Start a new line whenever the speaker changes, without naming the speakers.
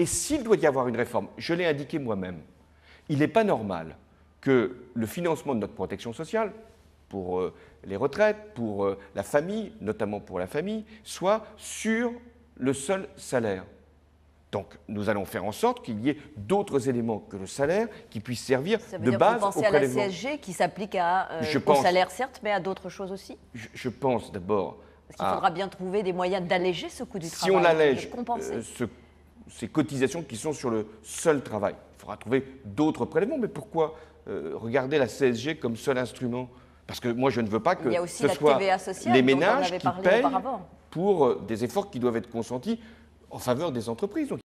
Et s'il doit y avoir une réforme, je l'ai indiqué moi-même, il n'est pas normal que le financement de notre protection sociale, pour euh, les retraites, pour euh, la famille, notamment pour la famille, soit sur le seul salaire. Donc nous allons faire en sorte qu'il y ait d'autres éléments que le salaire qui puissent servir de base vous pensez à la CSG
qui s'applique à euh, salaire certes, mais à d'autres choses aussi.
Je, pense d'abord. Parce qu'il faudra
bien trouver des moyens d'alléger ce coût du si travail. Si on allège
ces cotisations qui sont sur le seul travail. Il faudra trouver d'autres prélèvements, mais pourquoi euh, regarder la CSG comme seul instrument Parce que moi, je ne veux pas que ce soit les ménages qui payent pour euh, des efforts qui doivent être consentis en faveur des entreprises.